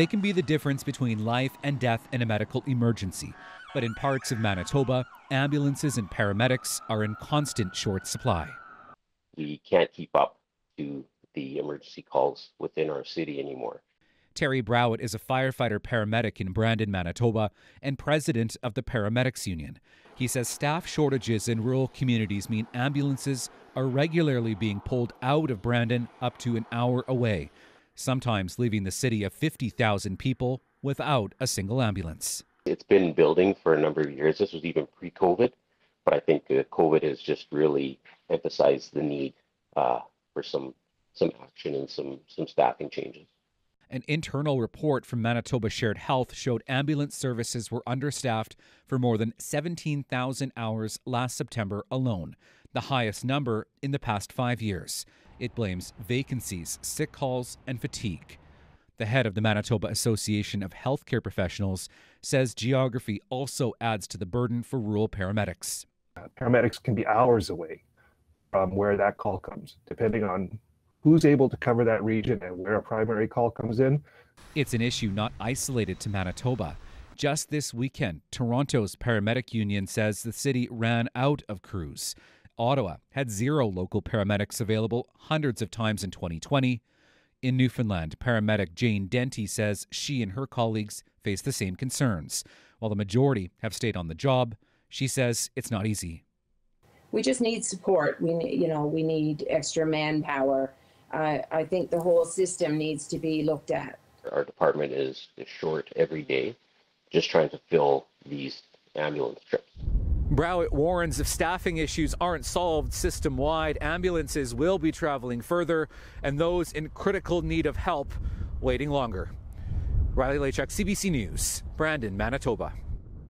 They can be the difference between life and death in a medical emergency. But in parts of Manitoba, ambulances and paramedics are in constant short supply. We can't keep up to the emergency calls within our city anymore. Terry Browett is a firefighter paramedic in Brandon, Manitoba, and president of the Paramedics Union. He says staff shortages in rural communities mean ambulances are regularly being pulled out of Brandon up to an hour away sometimes leaving the city of 50,000 people without a single ambulance. It's been building for a number of years. This was even pre COVID, but I think uh, COVID has just really emphasized the need uh, for some, some action and some, some staffing changes. An internal report from Manitoba Shared Health showed ambulance services were understaffed for more than 17,000 hours last September alone, the highest number in the past five years. It blames vacancies, sick calls, and fatigue. The head of the Manitoba Association of Healthcare Professionals says geography also adds to the burden for rural paramedics. Uh, paramedics can be hours away from where that call comes, depending on who's able to cover that region and where a primary call comes in. It's an issue not isolated to Manitoba. Just this weekend, Toronto's paramedic union says the city ran out of crews. Ottawa had zero local paramedics available hundreds of times in 2020. In Newfoundland, paramedic Jane Denty says she and her colleagues face the same concerns. While the majority have stayed on the job, she says it's not easy. We just need support. We need, you know, we need extra manpower. Uh, I think the whole system needs to be looked at. Our department is, is short every day, just trying to fill these ambulance trips. Browett warns if staffing issues aren't solved system wide, ambulances will be traveling further and those in critical need of help waiting longer. Riley Lachuk, CBC News, Brandon, Manitoba.